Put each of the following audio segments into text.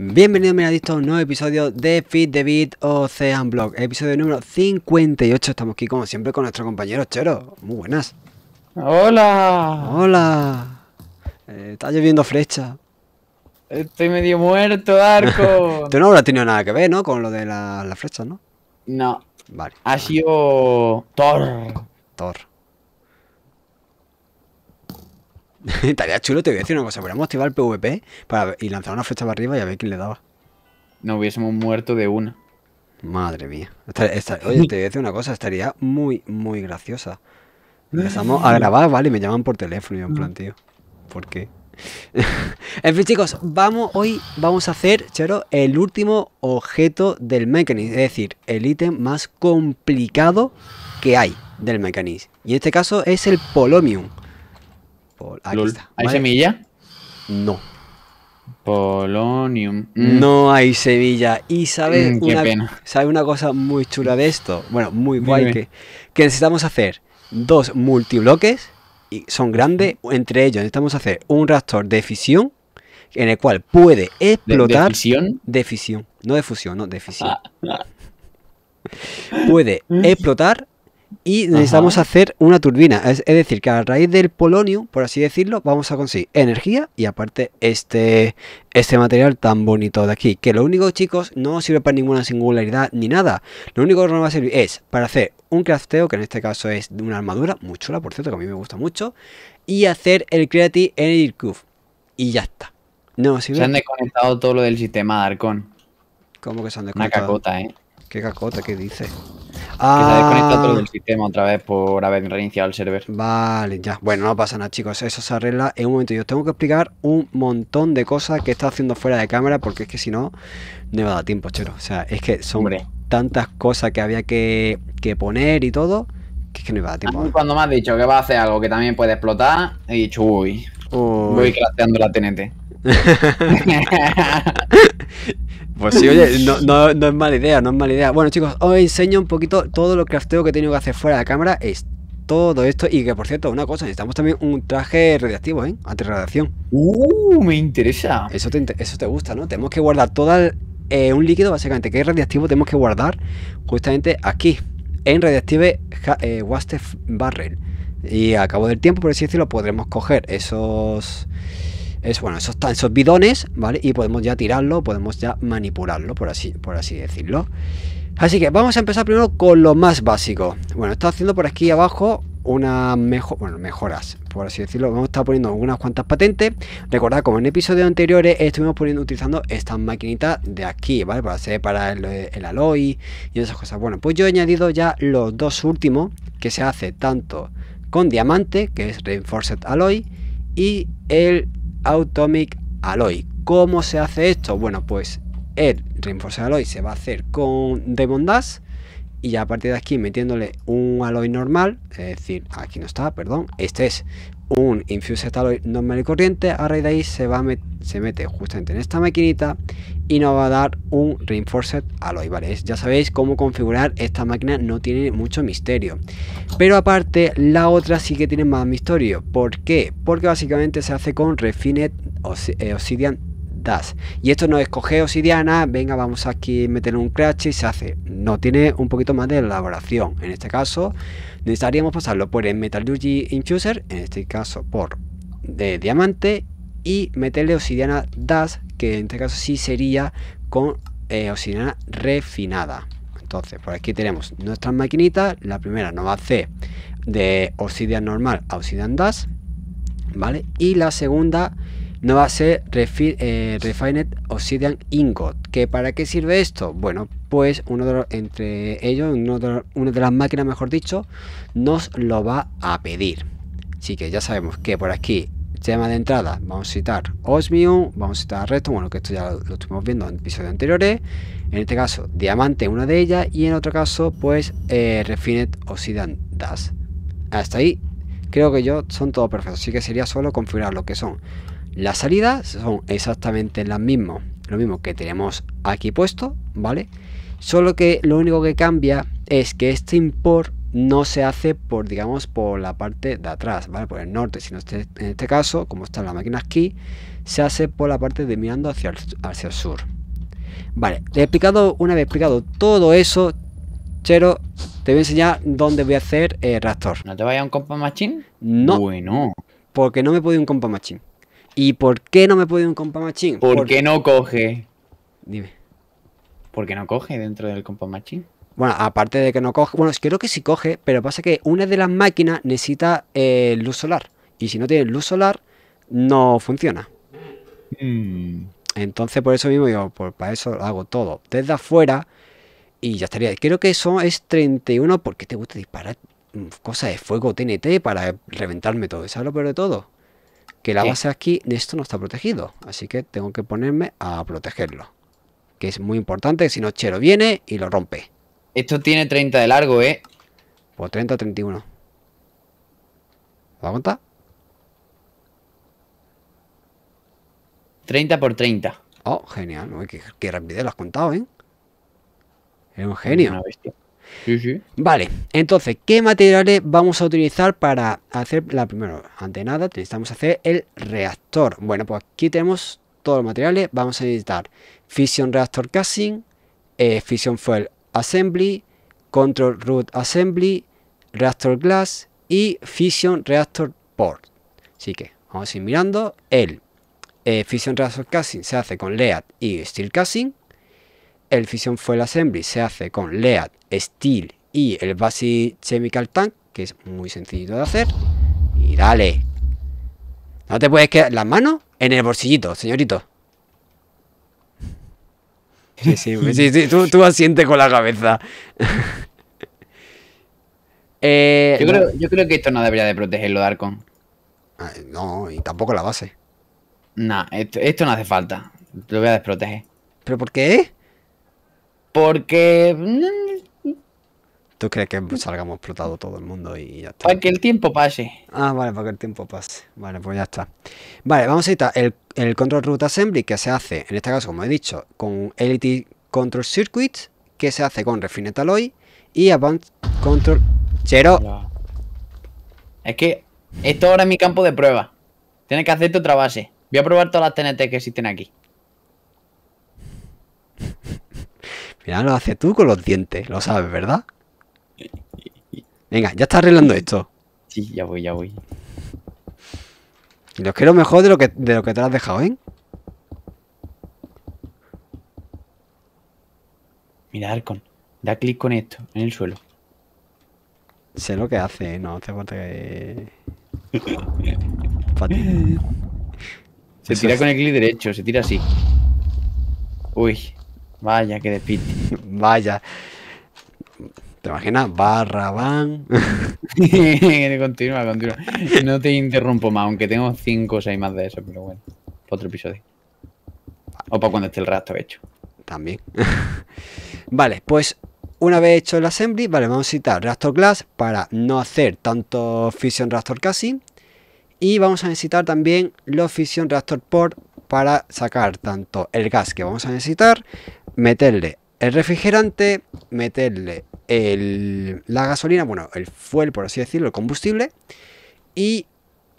Bienvenidos miradito, a un nuevo episodio de Fit the Beat Ocean Blog, episodio número 58. Estamos aquí como siempre con nuestro compañero Chero. Muy buenas. Hola. Hola. Eh, está lloviendo flecha. Estoy medio muerto, Arco. Tú no habrás tenido nada que ver, ¿no? Con lo de las la flechas, ¿no? No. Vale. Ha sido Thor. Thor. Estaría chulo, te voy a decir una cosa, podríamos activar el PvP para, y lanzar una flecha para arriba y a ver quién le daba. No hubiésemos muerto de una. Madre mía. oye, te voy a decir una cosa, estaría muy, muy graciosa. Empezamos a grabar, ¿vale? Y me llaman por teléfono y yo en plan, tío, ¿por qué? en fin, chicos, vamos, hoy vamos a hacer, Chero, el último objeto del mecanismo. Es decir, el ítem más complicado que hay del mecanismo. Y en este caso es el Polomium. Ah, ¿Hay semilla? No. Polonium. No hay semilla. Y sabes, mm, una, una cosa muy chula de esto? Bueno, muy guay que, necesitamos hacer dos multibloques y son grandes. Entre ellos necesitamos hacer un reactor de fisión en el cual puede explotar. ¿De, fisión? De fisión. No de fusión, no, de fisión. Ah. Puede explotar y necesitamos hacer una turbina. Es, decir, que a raíz del polonio, por así decirlo, vamos a conseguir energía y aparte este, este material tan bonito de aquí. Que lo único, chicos, no sirve para ninguna singularidad ni nada. Lo único que nos va a servir es para hacer un crafteo, que en este caso es de una armadura, muy chula, por cierto, que a mí me gusta mucho, y hacer el Creative Energy Cube. Y ya está. No, Se han desconectado todo lo del sistema de Arcón. ¿Cómo que se han desconectado? Una cacota, ¿eh? ¿Qué cacota? ¿Qué dice Ah. Que se ah. todo del sistema otra vez por haber reiniciado el server. Vale, ya. Bueno, no pasa nada, chicos. Eso se arregla en un momento. Yo tengo que explicar un montón de cosas que está haciendo fuera de cámara porque es que si no, no a dar tiempo, chero. O sea, es que son tantas cosas que había que, poner y todo que es que no iba a dar tiempo. Ah, cuando me has dicho que va a hacer algo que también puede explotar, he dicho, uy, uy. voy crafteando la TNT. Pues sí, oye, no, es mala idea, no es mala idea. Bueno, chicos, os enseño un poquito todo lo crafteo que he tenido que hacer fuera de cámara. Es todo esto. Y que, por cierto, una cosa, necesitamos también un traje radiactivo, ¿eh? Antirradiación. Uh, me interesa. Eso te, eso te gusta, ¿no? Tenemos que guardar todo eh, un líquido, básicamente, que es radiactivo, tenemos que guardar justamente aquí, en Radiactive eh, Waste Barrel. Y a cabo del tiempo, por así decirlo, podremos coger esos es bueno, esos, esos bidones, ¿vale? Y podemos ya tirarlo, podemos ya manipularlo, por así, por así decirlo. Así que vamos a empezar primero con lo más básico. Bueno, está haciendo por aquí abajo unas mejor mejoras, por así decirlo. a estar poniendo unas cuantas patentes. Recordad, como en episodios anteriores, estuvimos poniendo, utilizando esta maquinita de aquí, ¿vale? Para separar el, el y esas cosas. Bueno, pues yo he añadido ya los dos últimos que se hace tanto con diamante, que es Reinforced Alloy, y el Automic Alloy. ¿Cómo se hace esto? Bueno, pues el Reinforced Alloy se va a hacer con Demondas Dash y ya a partir de aquí metiéndole un alloy normal, es decir, aquí no está, perdón, este es un Infuse Alloy normal y corriente, a raíz de ahí se, va se mete justamente en esta maquinita y nos va a dar un Reinforced Alloy, ¿vale? Ya sabéis cómo configurar esta máquina, no tiene mucho misterio. Pero aparte, la otra sí que tiene más misterio. ¿Por qué? Porque básicamente se hace con Refined o eh, Dust y esto no es coger obsidiana, venga, vamos aquí, meter un crash y se hace. No, tiene un poquito más de elaboración. En este caso, necesitaríamos pasarlo por el Metallurgy Infuser, en este caso por de diamante, y meterle obsidiana DAS, que en este caso sí sería con eh, obsidiana refinada. Entonces, por aquí tenemos nuestras maquinitas. La primera nos va a hacer de obsidian normal a obsidian DAS, ¿vale? Y la segunda no va a ser eh, Refined Obsidian Ingot. ¿Que ¿Para qué sirve esto? Bueno, pues uno de los, entre ellos, uno de, las máquinas, mejor dicho, nos lo va a pedir. Así que ya sabemos que por aquí tema de entrada, vamos a citar Osmium, vamos a citar resto bueno, que esto ya lo, estuvimos viendo en episodios anteriores. En este caso, Diamante, una de ellas, y en otro caso, pues eh, Refined obsidian Das. Hasta ahí, creo que yo son todo perfectos, así que sería solo configurar lo que son las salidas son exactamente las mismas, lo mismo que tenemos aquí puesto, ¿vale? Solo que lo único que cambia es que este import no se hace por, digamos, por la parte de atrás, ¿vale? Por el norte, sino este, en este caso, como está la máquina aquí, se hace por la parte de mirando hacia el, hacia el sur. Vale, he explicado, una vez explicado todo eso, Chero, te voy a enseñar dónde voy a hacer el reactor. ¿No te vayas a un compa machine? No. Bueno. Porque no me puedo ir un compa machine. ¿Y por qué no me puede un compa machín? ¿Por, qué no coge? Dime. ¿Por qué no coge dentro del compa machín? Bueno, aparte de que no coge. Bueno, creo que sí coge, pero pasa que una de las máquinas necesita eh, luz solar. Y si no tiene luz solar, no funciona. Hmm. Entonces, por eso mismo digo, pues, para eso hago todo. Desde afuera. Y ya estaría. Creo que eso es 31. ¿Por qué te gusta disparar mm, cosas de fuego TNT para reventarme todo? ¿Sabes lo peor de todo? que la base aquí de esto no está protegido. Así que tengo que ponerme a protegerlo. Que es muy importante, si no Chero viene y lo rompe. Esto tiene 30 de largo, ¿eh? Pues 30, 31. ¿Va a contar? 30 por 30. Oh, genial. que rapidez lo has contado, ¿eh? Es un genio. Una bestia. Vale, entonces, ¿qué materiales vamos a utilizar para hacer la primera? Ante nada, necesitamos hacer el reactor. Bueno, pues aquí tenemos todos los materiales. Vamos a necesitar Fission Reactor Casing, eh, Fission Fuel Assembly, Control Root Assembly, Reactor Glass y Fission Reactor Port. Así que vamos a ir mirando. El eh, Fission Reactor Casing se hace con LEAD y Steel Casing el Fission Fuel Assembly se hace con LEAD, Steel y el Basic Chemical Tank, que es muy sencillo de hacer. Y dale. No te puedes quedar las manos en el bolsillito, señorito. Sí, sí, sí, tú, tú asientes con la cabeza. Eh, yo, creo, que esto no debería de protegerlo, Darkon. Ah, no, y tampoco la base. nah, esto, esto no hace falta. Lo voy a desproteger. ¿Pero por qué? Porque... ¿Tú crees que salgamos explotado todo el mundo y ya está? Para que el tiempo pase. Ah, vale, para que el tiempo pase. Vale, pues ya está. Vale, vamos a editar el, control Route assembly que se hace, en este caso, como he dicho, con Elite Control Circuit, que se hace con Refinetaloy, Alloy y Advanced Control... Chero. Es que esto ahora es mi campo de prueba. Tienes que hacerte otra base. Voy a probar todas las TNT que existen aquí. Mira, lo haces tú con los dientes, lo sabes, ¿verdad? Venga, ya está arreglando esto. Sí, ya voy, ya voy. Y los quiero mejor de lo que, de lo que te has dejado, ¿eh? Mira, Arcon, da clic con esto, en el suelo. Sé lo que hace, ¿eh? no te falta Se tira con el clic derecho, se tira así. Uy. Vaya, que de piti. Vaya. ¿Te imaginas? Barra, van. continúa, continúa. No te interrumpo más, aunque tengo 5 o 6 más de eso, pero bueno. otro episodio. O para cuando esté el reactor hecho. También. vale, pues una vez hecho el assembly, vale, vamos a necesitar reactor Glass para no hacer tanto Fission reactor casi. Y vamos a necesitar también los Fission reactor Port para sacar tanto el gas que vamos a necesitar meterle el refrigerante, meterle la gasolina, bueno, el fuel, por así decirlo, el combustible, y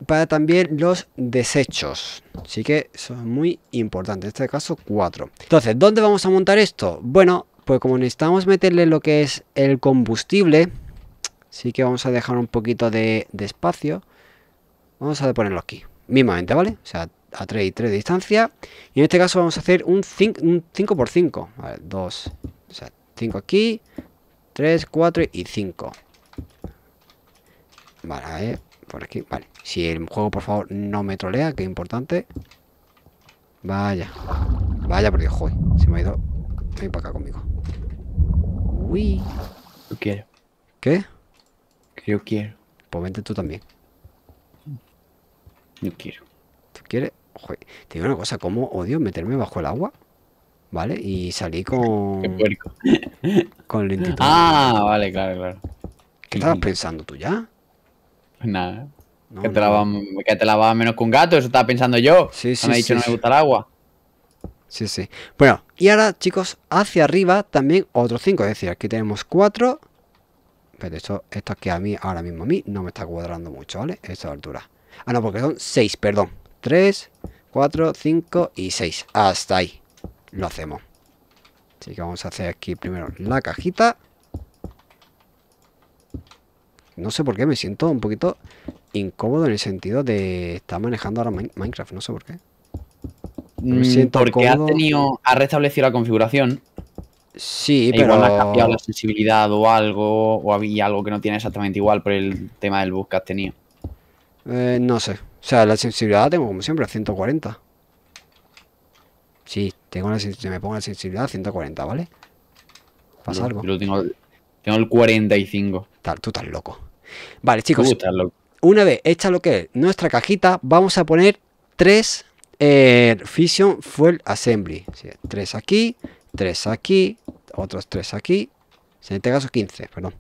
para también los desechos. Así que son muy importantes en este caso 4. Entonces, ¿dónde vamos a montar esto? Bueno, pues como necesitamos meterle lo que es el combustible, sí que vamos a dejar un poquito de, espacio. Vamos a ponerlo aquí, mismamente, ¿vale? O sea, a 3 y 3 de distancia. Y en este caso vamos a hacer un 5, por 5. A 2, o sea, 5 aquí, 3, 4 y 5. Vale, eh, por aquí, vale. Si el juego, por favor, no me trolea, que importante. Vaya. Vaya, porque, joder, se me ha ido. Ven para acá conmigo. Uy. Yo quiero. ¿Qué? Que yo quiero. Pues vente tú también. Yo quiero. Quiere, Joder, te digo una cosa, como odio meterme bajo el agua? ¿Vale? Y salí con. Qué Ah, vale, claro, claro. ¿Qué estabas pensando tú ya? Pues nada. que, te lavaba, menos que un gato, eso estaba pensando yo. Sí, sí, dicho agua. Sí, sí. Bueno, y ahora, chicos, hacia arriba también otros cinco, Es decir, aquí tenemos cuatro Pero esto, esto que a mí, ahora mismo a mí, no me está cuadrando mucho, ¿vale? Esta altura. Ah, no, porque son seis, perdón. 3, 4, 5 y 6. Hasta ahí lo hacemos. Así que vamos a hacer aquí primero la cajita. No sé por qué me siento un poquito incómodo en el sentido de estar manejando ahora Minecraft. No sé por qué. Me mm, siento Porque ha, tenido, ha restablecido la configuración. Sí, e pero. Igual ha cambiado la sensibilidad o algo, o había algo que no tiene exactamente igual por el tema del bus que has tenido. Eh, no sé, o sea, la sensibilidad la tengo como siempre, a 140. Sí, tengo la me pongo la sensibilidad a 140, ¿vale? Pasa algo. tengo, el 45. Tal, tú estás loco. Vale, chicos. Una vez hecha lo que es nuestra cajita, vamos a poner tres eh, Fission Fuel Assembly. 3 tres aquí, 3 aquí, otros tres aquí. En este caso 15, perdón.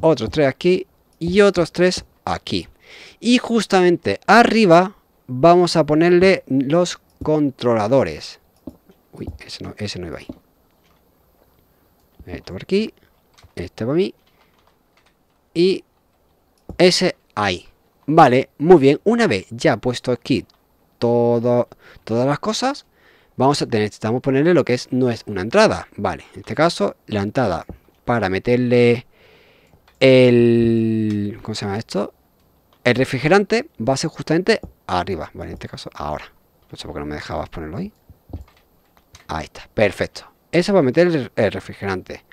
Otros tres aquí y otros tres aquí. Y justamente arriba vamos a ponerle los controladores. Uy, ese no, ese no iba ahí. Esto por aquí. Este para mí. Y ese ahí. Vale, muy bien. Una vez ya puesto aquí todo, todas las cosas, vamos a tener, necesitamos ponerle lo que es, no es una entrada. Vale, en este caso, la entrada para meterle el... ¿Cómo se llama esto? El refrigerante va a ser justamente arriba. ¿vale? en este caso, ahora. No sé por qué no me dejabas ponerlo ahí. Ahí está, perfecto. Eso va a meter el, refrigerante.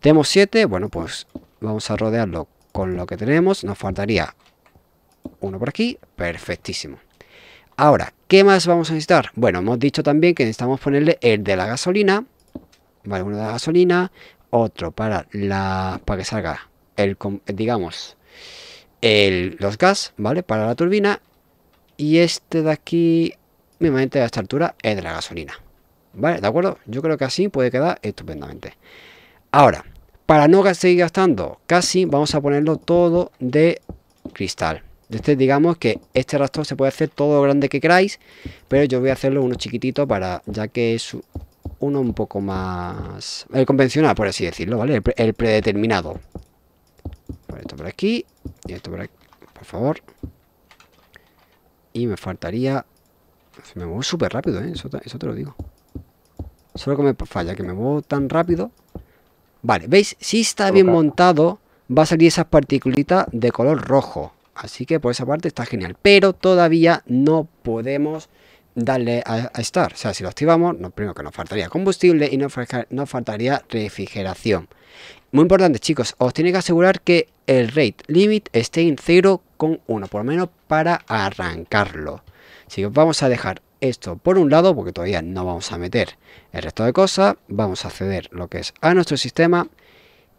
Tenemos 7, bueno, pues vamos a rodearlo con lo que tenemos. Nos faltaría uno por aquí, perfectísimo. Ahora, ¿qué más vamos a necesitar? Bueno, hemos dicho también que necesitamos ponerle el de la gasolina. Vale, uno de la gasolina, otro para, la, para que salga el, digamos, el, los gas, ¿vale? Para la turbina. Y este de aquí, mínimamente a esta altura, es de la gasolina. ¿Vale? ¿De acuerdo? Yo creo que así puede quedar estupendamente. Ahora, para no seguir gastando casi, vamos a ponerlo todo de cristal. Este, digamos que este rastro se puede hacer todo lo grande que queráis, pero yo voy a hacerlo uno chiquitito para, ya que es uno un poco más... El convencional, por así decirlo, ¿vale? El, predeterminado. Por esto por aquí esto por por favor. Y me faltaría... Me muevo súper rápido, ¿eh? Eso, eso te lo digo. Solo que me falla, que me muevo tan rápido. Vale, ¿veis? Si está bien montado, va a salir esas particulitas de color rojo. Así que por esa parte está genial. Pero todavía no podemos darle a, estar. Start. O sea, si lo activamos, primero que nos faltaría combustible y nos, nos faltaría refrigeración. Muy importante, chicos, os tiene que asegurar que el rate limit esté en 0,1, por lo menos para arrancarlo. Así que vamos a dejar esto por un lado, porque todavía no vamos a meter el resto de cosas. Vamos a acceder lo que es a nuestro sistema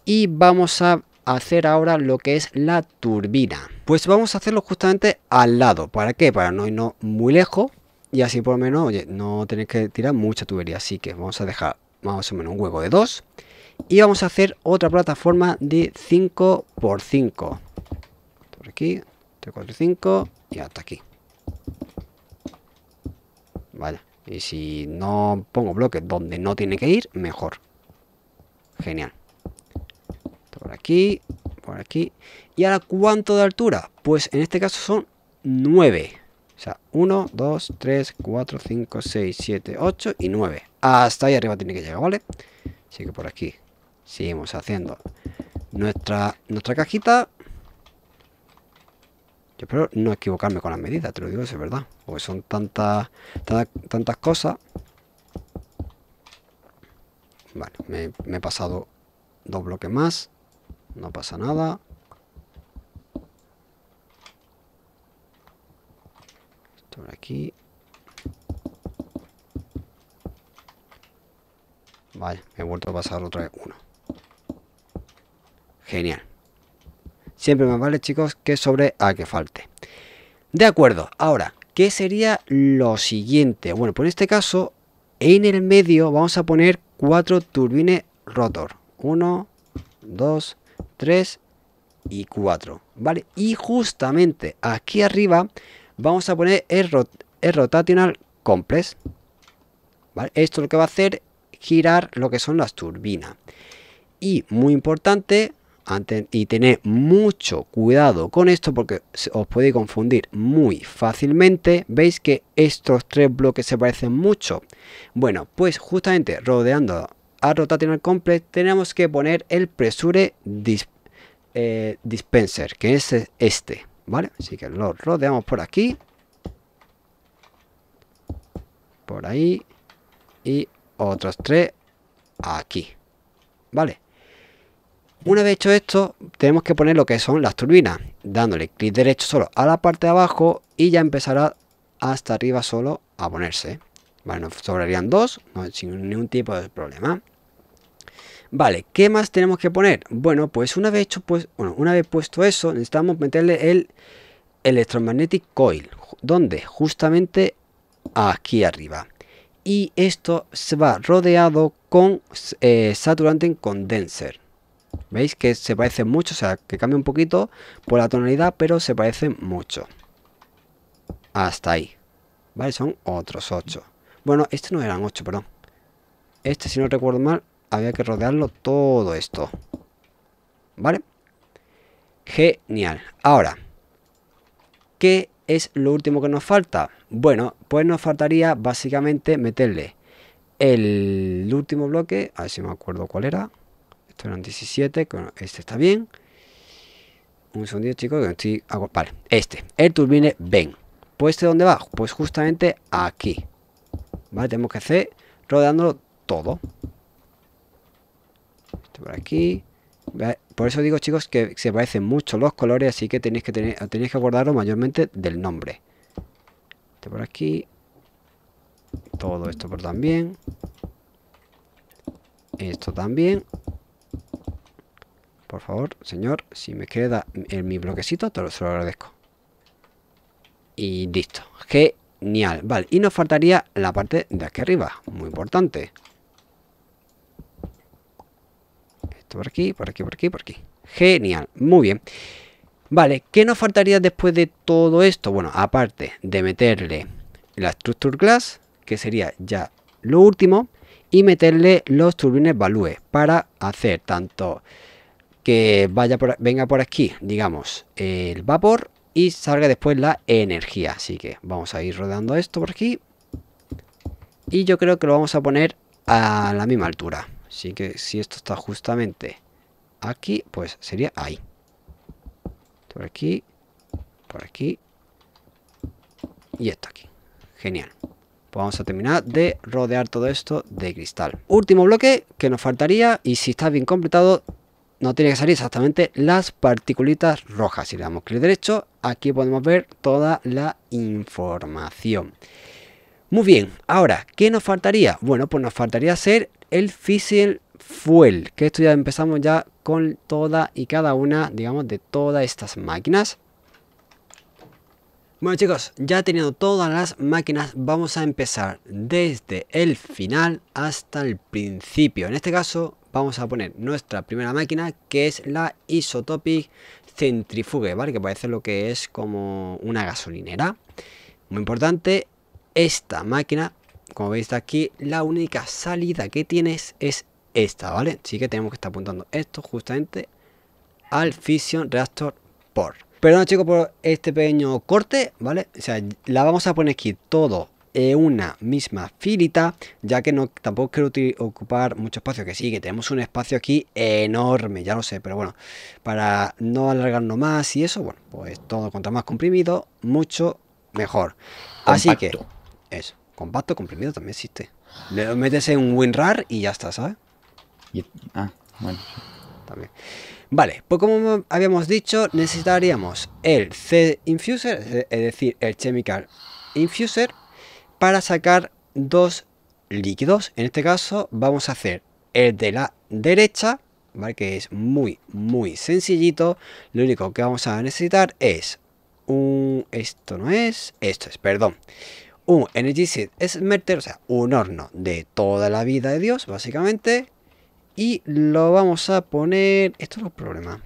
y vamos a hacer ahora lo que es la turbina. Pues vamos a hacerlo justamente al lado. ¿Para qué? Para no irnos muy lejos. Y así por lo menos, oye, no tenéis que tirar mucha tubería. Así que vamos a dejar más o menos un hueco de 2. Y vamos a hacer otra plataforma de 5 por 5. Por aquí, 3, 4, 5 y hasta aquí. Vale. Y si no pongo bloques donde no tiene que ir, mejor. Genial. Por aquí, por aquí. ¿Y ahora cuánto de altura? Pues en este caso son 9. O sea, 1, 2, 3, 4, 5, 6, 7, 8 y 9. Hasta ahí arriba tiene que llegar, ¿vale? Así que por aquí seguimos haciendo nuestra, cajita. Yo espero no equivocarme con las medidas, te lo digo, es verdad. Porque son tantas, tantas, cosas. Vale, me, me he pasado dos bloques más. No pasa nada. aquí. Vale, me he vuelto a pasar otra vez uno. Genial. Siempre más vale, chicos, que sobre a que falte. De acuerdo, ahora, ¿qué sería lo siguiente? Bueno, por pues este caso, en el medio vamos a poner cuatro turbines rotor. uno dos tres y cuatro ¿Vale? Y justamente aquí arriba vamos a poner el, rotational complex. Esto lo que va a hacer girar lo que son las turbinas. Y muy importante, y tener mucho cuidado con esto porque os podéis confundir muy fácilmente. Veis que estos tres bloques se parecen mucho. Bueno, pues justamente rodeando a Rotational Complex tenemos que poner el Pressure eh, Dispenser, que es este. Así que lo rodeamos por aquí. Por ahí. Y otros tres aquí, ¿vale? Una vez hecho esto, tenemos que poner lo que son las turbinas, dándole clic derecho solo a la parte de abajo y ya empezará hasta arriba solo a ponerse. bueno nos sobrarían dos, sin ningún tipo de problema. Vale, ¿qué más tenemos que poner? Bueno, pues una vez hecho, pues, bueno, una vez puesto eso, necesitamos meterle el electromagnetic coil. ¿Dónde? Justamente aquí arriba. Y esto se va rodeado con eh, saturante condenser. ¿Veis que se parece mucho? O sea, que cambia un poquito por la tonalidad, pero se parece mucho. Hasta ahí. ¿Vale? Son otros 8. Bueno, este no eran 8, perdón. Este, si no recuerdo mal, había que rodearlo todo esto. ¿Vale? Genial. Ahora, ¿qué es lo último que nos falta? Bueno, pues nos faltaría básicamente meterle el último bloque. A ver si me acuerdo cuál era. Esto eran 17. Este está bien. Un sonido chicos. Que estoy... Vale, este. El turbine ven Pues este dónde va? Pues justamente aquí. Vale, tenemos que hacer rodeándolo todo. Este por aquí. Por eso digo, chicos, que se parecen mucho los colores, así que tenéis que, tener, tenéis que guardarlo mayormente del nombre. Este por aquí. Todo esto por también. Esto también. Por favor, señor, si me queda en mi bloquecito, te lo, se lo agradezco. Y listo. Genial. Vale, y nos faltaría la parte de aquí arriba. Muy importante. por aquí, por aquí, por aquí, por aquí. Genial, muy bien. Vale, ¿qué nos faltaría después de todo esto? Bueno, aparte de meterle la Structure glass que sería ya lo último, y meterle los Turbines Value para hacer tanto que vaya venga por aquí, digamos, el vapor y salga después la energía. Así que vamos a ir rodando esto por aquí. Y yo creo que lo vamos a poner a la misma altura. Así que si esto está justamente aquí, pues sería ahí. Por aquí, por aquí y esto aquí. Genial. Pues vamos a terminar de rodear todo esto de cristal. Último bloque que nos faltaría y si está bien completado no tiene que salir exactamente las particulitas rojas. Si le damos clic derecho, aquí podemos ver toda la información. Muy bien, ahora, ¿qué nos faltaría? Bueno, pues nos faltaría ser el Fissile Fuel, que esto ya empezamos ya con toda y cada una, digamos, de todas estas máquinas. Bueno chicos, ya teniendo todas las máquinas, vamos a empezar desde el final hasta el principio. En este caso, vamos a poner nuestra primera máquina, que es la Isotopic Centrifuge, ¿vale? Que parece lo que es como una gasolinera. Muy importante, esta máquina como veis de aquí, la única salida que tienes es esta, ¿vale? Así que tenemos que estar apuntando esto justamente al Fission Reactor Port. Perdón chicos por este pequeño corte, ¿vale? O sea, la vamos a poner aquí todo en una misma filita, ya que no tampoco quiero ocupar mucho espacio, que sí, que tenemos un espacio aquí enorme, ya lo sé, pero bueno, para no alargarnos más y eso, bueno, pues todo cuanto más comprimido, mucho mejor. Así que, eso. Compacto, comprimido también existe. Le metes en un WinRAR y ya está, ¿sabes? ah, bueno. También. Vale, pues como habíamos dicho, necesitaríamos el C-Infuser, es decir, el Chemical Infuser, para sacar dos líquidos. En este caso vamos a hacer el de la derecha, ¿vale? que es muy, muy sencillito. Lo único que vamos a necesitar es un... esto no es, esto es, perdón un Energy es meter, o sea, un horno de toda la vida de Dios, básicamente. Y lo vamos a poner... Esto es un problema.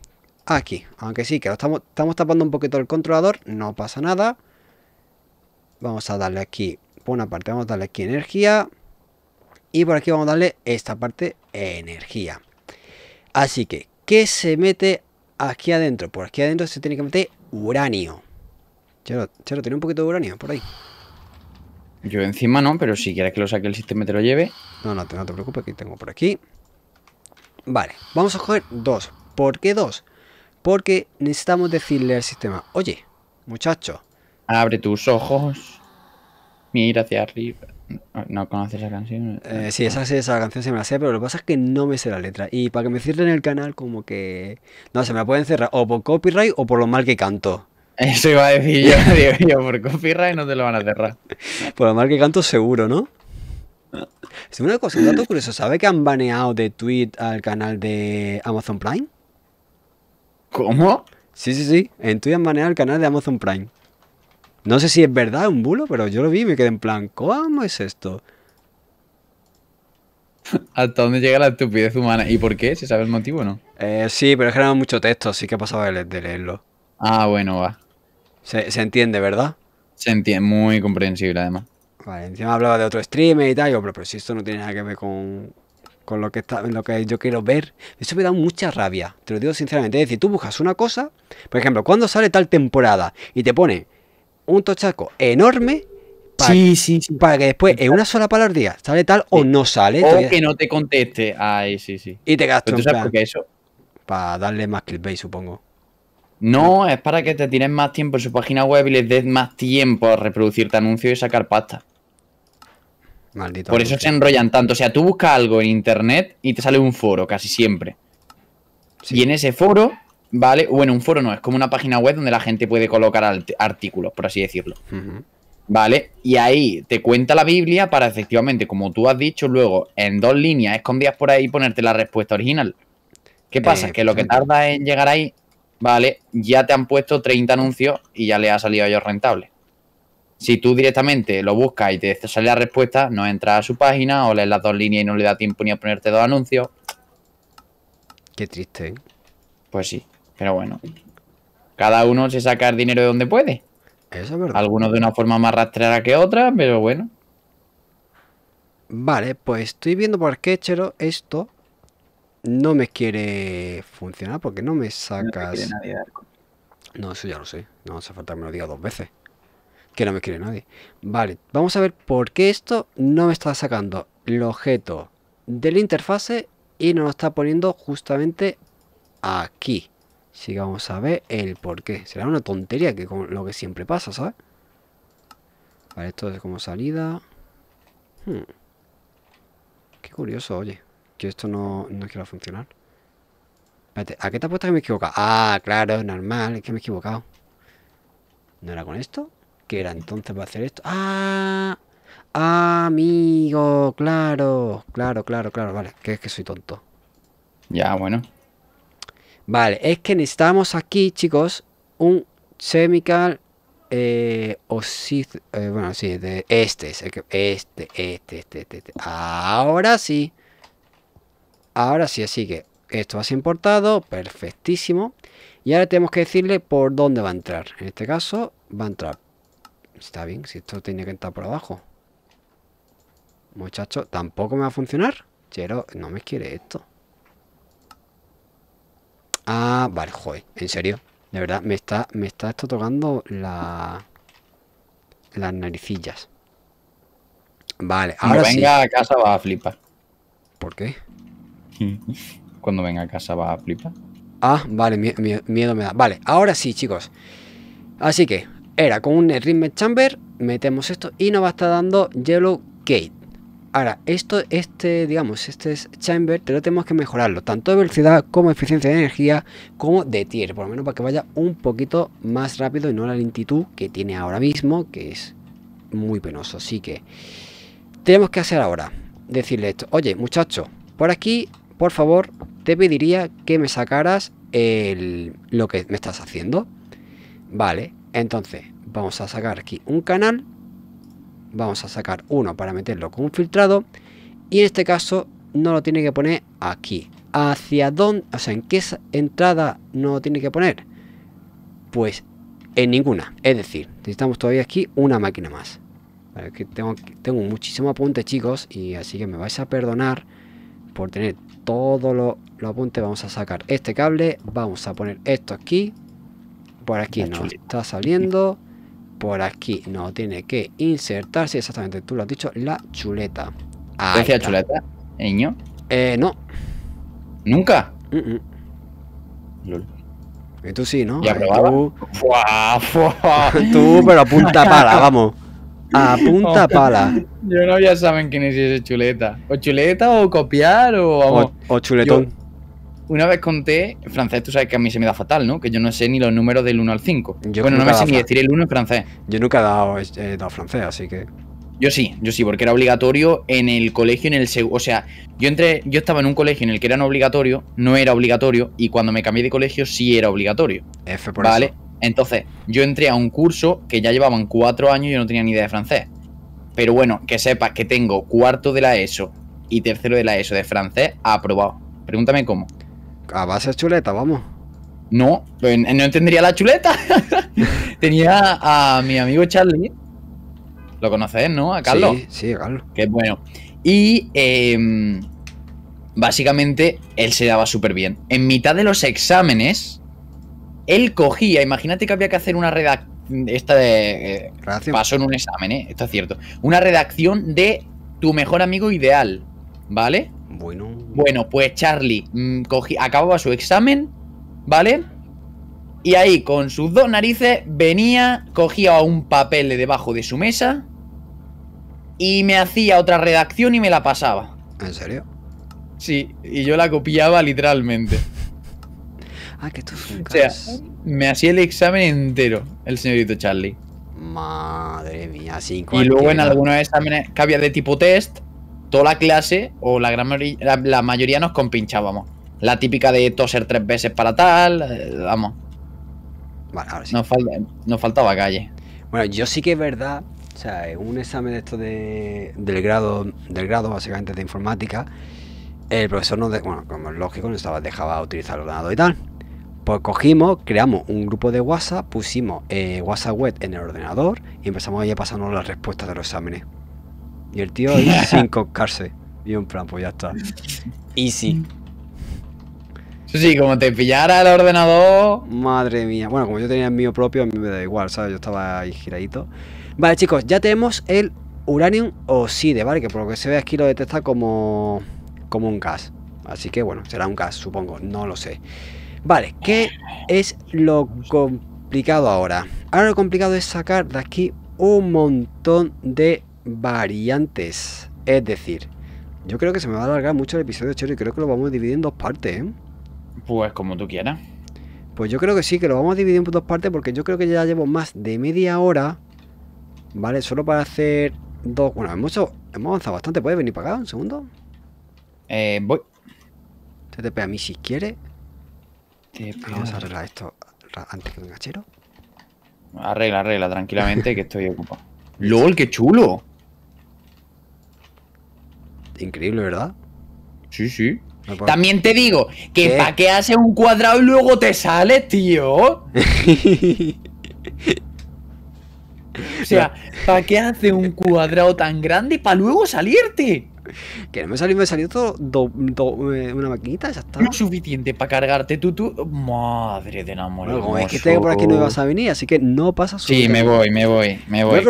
Aquí, aunque sí, que lo estamos, estamos tapando un poquito el controlador, no pasa nada. Vamos a darle aquí, por una parte, vamos a darle aquí energía. Y por aquí vamos a darle esta parte energía. Así que, ¿qué se mete aquí adentro? Por aquí adentro se tiene que meter uranio. Chero, Chero, tiene un poquito de uranio por ahí. Yo encima no, pero si quieres que lo saque el sistema te lo lleve. No, no no te preocupes, que tengo por aquí. Vale, vamos a coger dos. ¿Por qué dos? Porque necesitamos decirle al sistema, oye, muchacho. Abre tus ojos. Mira hacia arriba. ¿No conoces la canción? Eh, sí, esa, esa canción se me la sé, pero lo que pasa es que no me sé la letra. Y para que me cierren el canal, como que... No, se me la pueden cerrar o por copyright o por lo mal que canto. Eso iba a decir yo, digo yo, por copyright no te lo van a cerrar. Por lo mal que canto seguro, ¿no? Es una cosa, un dato curioso, ¿sabe que han baneado de tweet al canal de Amazon Prime? ¿Cómo? Sí, sí, sí, en twitter han baneado el canal de Amazon Prime. No sé si es verdad, un bulo, pero yo lo vi y me quedé en plan, ¿cómo es esto? ¿Hasta dónde llega la estupidez humana? ¿Y por qué? ¿Se sabe el motivo o no? Eh, sí, pero es que era mucho texto, así que pasado de, leerlo. Ah, bueno, va. Se, entiende, ¿verdad? Se entiende, muy comprensible además. Vale, encima hablaba de otro streamer y tal, yo, pero, si esto no tiene nada que ver con, con lo que, está, lo que yo quiero ver. Eso me da mucha rabia, te lo digo sinceramente. Es decir, tú buscas una cosa, por ejemplo, cuando sale tal temporada y te pone un tochaco enorme para, sí, sí, sí. para que después en una sola palabra día sale tal o no sale. O que no te conteste. Ay, sí, sí. Y te gastas Eso? Para darle más clickbait, supongo. No, es para que te tires más tiempo en su página web y les des más tiempo a reproducirte anuncios y sacar pasta. Maldito. Por eso se enrollan tanto. O sea, tú buscas algo en internet y te sale un foro casi siempre. Y en ese foro, ¿vale? Bueno, un foro no, es como una página web donde la gente puede colocar artículos, por así decirlo. ¿Vale? Y ahí te cuenta la Biblia para efectivamente, como tú has dicho, luego en dos líneas escondías por ahí ponerte la respuesta original. ¿Qué pasa? Eh, que lo que tarda en llegar ahí ¿vale? Ya te han puesto 30 anuncios y ya le ha salido a ellos rentable. Si tú directamente lo buscas y te sale la respuesta, no entras a su página o lees las dos líneas y no le da tiempo ni a ponerte dos anuncios. Qué triste. ¿eh? Pues sí, pero bueno. Cada uno se saca el dinero de donde puede. Eso es verdad. Algunos de una forma más rastrera que otra, pero bueno. Vale, pues estoy viendo por qué, Chero, esto no me quiere funcionar porque no me sacas. No, eso ya lo sé. No hace falta que me lo diga dos veces. Que no me quiere nadie. Vale, vamos a ver por qué esto no me está sacando el objeto de la interfase y nos lo está poniendo justamente aquí. Así vamos a ver el por qué. Será una tontería que lo que siempre pasa, ¿sabes? Vale, esto es como salida. Hmm. Qué curioso, oye. Que esto no, no quiero funcionar. Espérate, ¿a qué te apuestas que me he equivocado? Ah, claro, normal, es que me he equivocado. ¿No era con esto? ¿Qué era entonces para hacer esto? ¡Ah! Amigo, claro, claro, claro, claro, vale, que es que soy tonto. Ya, bueno. Vale, es que necesitamos aquí, chicos, un chemical eh, O eh, bueno, sí, de este, este, este, este, este, este. Ahora sí. Ahora sí, así que esto va a ser importado, perfectísimo. Y ahora tenemos que decirle por dónde va a entrar. En este caso va a entrar. Está bien, si esto tiene que entrar por abajo. Muchacho, tampoco me va a funcionar. Chero, no me quiere esto. Ah, vale, joder, en serio. De verdad, me está, me está esto tocando la, las naricillas. Vale, ahora venga a casa va a flipar. ¿Por qué? Cuando venga a casa va a flipar. Ah, vale, miedo me da. Vale, ahora sí, chicos. Así que, era con un Rhythm Chamber, metemos esto y nos va a estar dando Yellow Gate. Ahora, esto, este, digamos, este es chamber, pero tenemos que mejorarlo, tanto de velocidad como eficiencia de energía, como de tier, por lo menos para que vaya un poquito más rápido y no la lentitud que tiene ahora mismo, que es muy penoso. Así que, tenemos que hacer ahora, decirle esto, oye muchacho, por aquí por favor, te pediría que me sacaras el, lo que me estás haciendo. Vale, entonces vamos a sacar aquí un canal. Vamos a sacar uno para meterlo con un filtrado. Y en este caso no lo tiene que poner aquí. ¿Hacia dónde? O sea, ¿en qué entrada no lo tiene que poner? Pues en ninguna. Es decir, necesitamos todavía aquí una máquina más. que tengo, tengo muchísimo apunte, chicos, y así que me vais a perdonar por tener todos los, apuntes, vamos a sacar este cable, vamos a poner esto aquí, por aquí no está saliendo, por aquí no tiene que insertarse, exactamente, tú lo has dicho, la chuleta. Ahí la chuleta, niño? Eh, no. ¿Nunca? tú sí, ¿no? Ya eh, Tú, pero apunta para, vamos. A punta pala. Yo no ya saben quién es ese chuleta. O chuleta o copiar o... O, chuletón. una vez conté, francés tú sabes que a mí se me da fatal, ¿no? Que yo no sé ni los números del 1 al 5. bueno, no me sé ni decir el 1 en francés. Yo nunca eh, he dado, francés, así que... Yo sí, yo sí, porque era obligatorio en el colegio, en el O sea, yo entré, yo estaba en un colegio en el que era no obligatorio, no era obligatorio, y cuando me cambié de colegio sí era obligatorio. F por ¿Vale? Entonces, yo entré a un curso que ya llevaban cuatro años y yo no tenía ni idea de francés. Pero bueno, que sepas que tengo cuarto de la ESO y tercero de la ESO de francés aprobado. Pregúntame cómo. A base de chuleta, vamos. No, pues, no entendería la chuleta. tenía a mi amigo Charlie. Lo conoces, ¿no? A Carlos. Sí, sí, Carlos. Qué bueno. Y em, básicamente él se daba súper bien. En mitad de los exámenes, él cogía, imagínate que había que hacer una redacción, esta de... Eh, pasó en un examen, ¿eh? Esto es cierto. Una redacción de tu mejor amigo ideal, ¿vale? Bueno. Bueno, pues Charlie mm, acababa su examen, ¿vale? Y ahí, con sus dos narices, venía, cogía un papel de debajo de su mesa y me hacía otra redacción y me la pasaba. ¿En serio? Sí, y yo la copiaba literalmente. Ah, que O sea, me hacía el examen entero el señorito Charlie. Madre mía, sí. Y luego en algunos exámenes que había de tipo test, toda la clase o la gran la, mayoría nos compinchábamos. La típica de toser tres veces para tal, eh, vamos. Nos, faltaba calle. Bueno, yo sí que es verdad, o sea, en un examen de esto de, del grado, del grado básicamente de informática, el profesor no bueno, como es lógico, nos dejaba utilizar el ordenador y tal. Pues cogimos, creamos un grupo de WhatsApp, pusimos eh, WhatsApp web en el ordenador y empezamos a pasarnos las respuestas de los exámenes. Y el tío sin coscarse. Y un plan, pues ya está. Easy. Sí, sí, como te pillara el ordenador. Madre mía. Bueno, como yo tenía el mío propio, a mí me da igual, ¿sabes? Yo estaba ahí giradito. Vale, chicos, ya tenemos el uranium oxide, ¿vale? Que por lo que se ve aquí lo detecta como, como un gas. Así que bueno, será un gas, supongo. No lo sé. Vale, ¿qué es lo complicado ahora? Ahora lo complicado es sacar de aquí un montón de variantes. Es decir, yo creo que se me va a alargar mucho el episodio, Chero, y creo que lo vamos a dividir en dos partes, ¿eh? Pues como tú quieras. Pues yo creo que sí, que lo vamos a dividir en dos partes porque yo creo que ya llevo más de media hora, ¿vale? Solo para hacer dos... Bueno, hemos, avanzado bastante. ¿Puedes venir para acá un segundo? Eh, voy. TTP a mí si quieres. Este, Vamos a arreglar esto antes que venga cachero. Arregla, arregla, tranquilamente, que estoy ocupado. ¡Lol, qué chulo! Increíble, ¿verdad? Sí, sí. También te digo que ¿Qué? pa' qué haces un cuadrado y luego te sales, tío. o sea, ¿para qué haces un cuadrado tan grande para luego salirte? que no me salió, me salió todo eh, una maquinita, ya está. suficiente para cargarte tú, tú. Madre de enamorado. es que tengo por aquí no ibas a venir, así que no pasa Sí, me voy, me voy, me voy.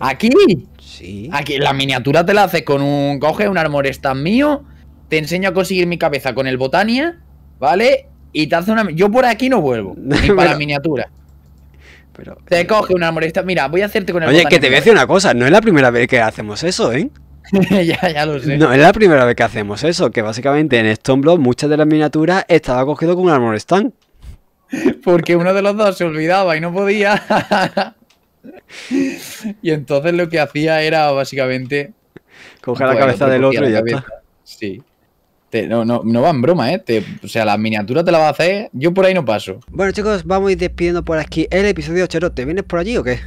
¿Aquí? Sí. Aquí, la miniatura te la haces con un. Coge un armor Está mío, te enseño a conseguir mi cabeza con el Botania, ¿vale? Y te hace una. Yo por aquí no vuelvo, ni para la miniatura. Te eh, coge un stand Mira, voy a hacerte con Oye, que te voy a decir una cosa. No es la primera vez que hacemos eso, ¿eh? ya, ya lo sé. No es la primera vez que hacemos eso. Que básicamente en Stoneblock muchas de las miniaturas estaba cogido con un armor stand. Porque uno de los dos se olvidaba y no podía. y entonces lo que hacía era básicamente. Coger la cabeza del otro y ya está. Sí no, no, no va en broma, ¿eh? o sea, las miniaturas te la va a hacer. Yo por ahí no paso. Bueno, chicos, vamos a ir despidiendo por aquí el episodio Chero, ¿te ¿Vienes por allí o qué?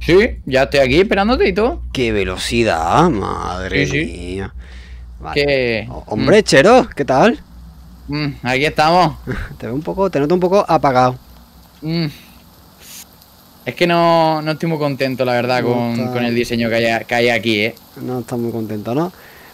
Sí, ya estoy aquí esperándote y todo. ¡Qué velocidad! ¡Madre mía! Vale. Oh, mm. Hombre, Chero, ¿qué tal? Mm, aquí estamos. te veo un poco, te noto un poco apagado. Mm. Es que no, estoy muy contento, la verdad, con, el diseño que hay, que hay aquí, ¿eh? No estás muy contento, ¿no?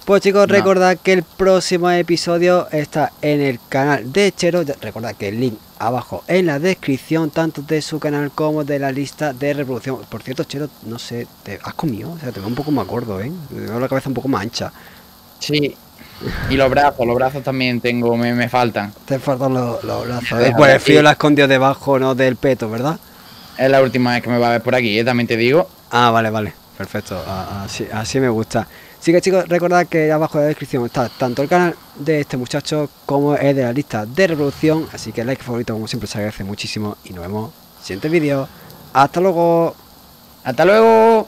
Pues chicos, recordad que el próximo episodio está en el canal de Chero. Recordad que el link abajo en la descripción, tanto de su canal como de la lista de reproducción. Por cierto, Chero, no sé, ¿te has comido? O sea, te veo un poco más gordo, ¿eh? Te veo la cabeza un poco más ancha. Sí, y los brazos, los brazos también tengo, me, faltan. Te faltan los, brazos. ¿eh? Pues el frío la escondió debajo, no del peto, ¿verdad? Es la última vez que me va a ver por aquí, ¿eh? también te digo. Ah, vale, vale. Perfecto. así, así me gusta. Así que chicos, recordad que abajo de la descripción está tanto el canal de este muchacho como el de la lista de reproducción. Así que el like favorito como siempre se agradece muchísimo y nos vemos en el siguiente vídeo. ¡Hasta luego! ¡Hasta luego!